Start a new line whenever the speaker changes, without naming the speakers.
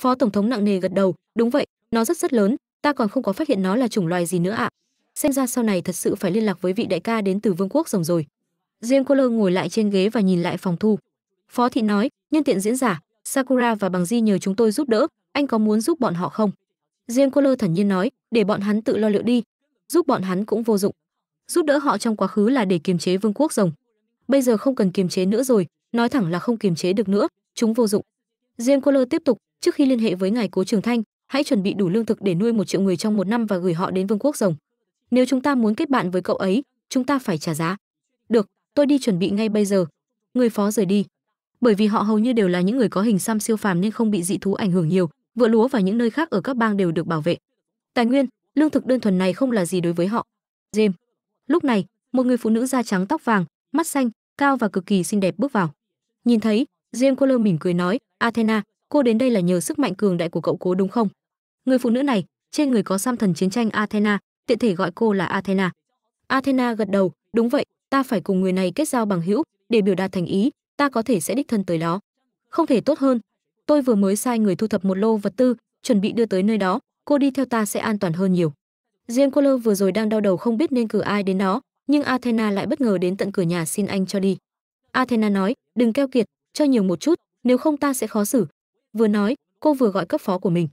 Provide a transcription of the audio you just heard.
Phó tổng thống nặng nề gật đầu, đúng vậy, nó rất rất lớn, ta còn không có phát hiện nó là chủng loài gì nữa ạ. Xem ra sau này thật sự phải liên lạc với vị đại ca đến từ vương quốc rồng rồi. James Coller ngồi lại trên ghế và nhìn lại phòng thu. Phó thị nói, nhân tiện diễn giả, Sakura và Bằng Di nhờ chúng tôi giúp đỡ, anh có muốn giúp bọn họ không? James Coller thản nhiên nói, để bọn hắn tự lo liệu đi, giúp bọn hắn cũng vô dụng. Giúp đỡ họ trong quá khứ là để kiềm chế vương quốc rồng. Bây giờ không cần kiềm chế nữa rồi, nói thẳng là không kiềm chế được nữa, chúng vô dụng. Jenkoler tiếp tục, trước khi liên hệ với ngài Cố Trường Thanh, hãy chuẩn bị đủ lương thực để nuôi một triệu người trong một năm và gửi họ đến vương quốc rồng. Nếu chúng ta muốn kết bạn với cậu ấy, chúng ta phải trả giá. Được, tôi đi chuẩn bị ngay bây giờ. Người phó rời đi. Bởi vì họ hầu như đều là những người có hình xăm siêu phàm nên không bị dị thú ảnh hưởng nhiều, vựa lúa và những nơi khác ở các bang đều được bảo vệ. Tài nguyên, lương thực đơn thuần này không là gì đối với họ. James. Lúc này, một người phụ nữ da trắng tóc vàng, mắt xanh, cao và cực kỳ xinh đẹp bước vào. Nhìn thấy, James Coller mỉm cười nói, Athena, cô đến đây là nhờ sức mạnh cường đại của cậu cố đúng không? Người phụ nữ này, trên người có sam thần chiến tranh Athena, tiện thể gọi cô là Athena. Athena gật đầu, đúng vậy, ta phải cùng người này kết giao bằng hữu, để biểu đạt thành ý, ta có thể sẽ đích thân tới đó. Không thể tốt hơn. Tôi vừa mới sai người thu thập một lô vật tư, chuẩn bị đưa tới nơi đó, cô đi theo ta sẽ an toàn hơn nhiều. Jean Coller vừa rồi đang đau đầu không biết nên cử ai đến đó, nhưng Athena lại bất ngờ đến tận cửa nhà xin anh cho đi. Athena nói, đừng keo kiệt, cho nhiều một chút, nếu không ta sẽ khó xử vừa nói cô vừa gọi cấp phó của mình